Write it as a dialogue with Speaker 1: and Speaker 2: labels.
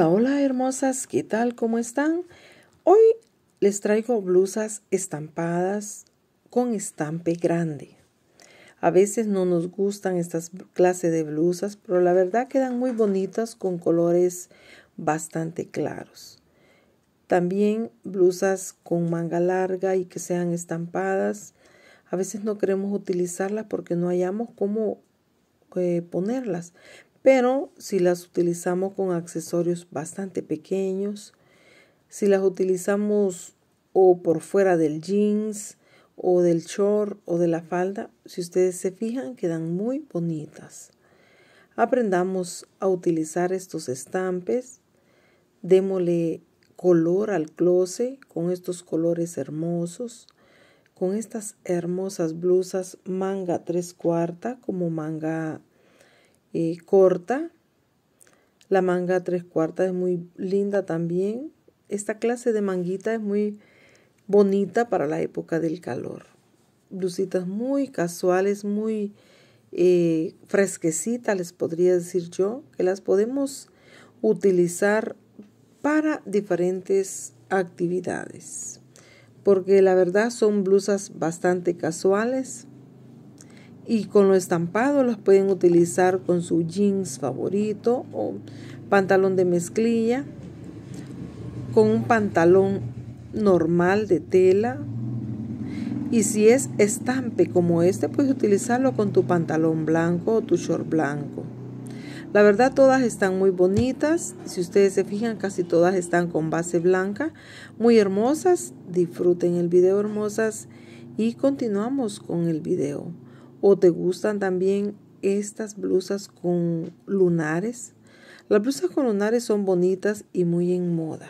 Speaker 1: Hola, hola hermosas, ¿qué tal? ¿Cómo están? Hoy les traigo blusas estampadas con estampe grande. A veces no nos gustan estas clases de blusas, pero la verdad quedan muy bonitas con colores bastante claros. También blusas con manga larga y que sean estampadas. A veces no queremos utilizarlas porque no hayamos cómo eh, ponerlas, pero si las utilizamos con accesorios bastante pequeños, si las utilizamos o por fuera del jeans o del short o de la falda, si ustedes se fijan, quedan muy bonitas. Aprendamos a utilizar estos estampes, démosle color al closet con estos colores hermosos, con estas hermosas blusas manga tres cuarta como manga corta. La manga tres cuartas es muy linda también. Esta clase de manguita es muy bonita para la época del calor. Blusitas muy casuales, muy eh, fresquecitas, les podría decir yo, que las podemos utilizar para diferentes actividades. Porque la verdad son blusas bastante casuales, y con lo estampado los pueden utilizar con su jeans favorito o pantalón de mezclilla, con un pantalón normal de tela. Y si es estampe como este, puedes utilizarlo con tu pantalón blanco o tu short blanco. La verdad todas están muy bonitas. Si ustedes se fijan, casi todas están con base blanca. Muy hermosas. Disfruten el video hermosas. Y continuamos con el video. ¿O te gustan también estas blusas con lunares? Las blusas con lunares son bonitas y muy en moda.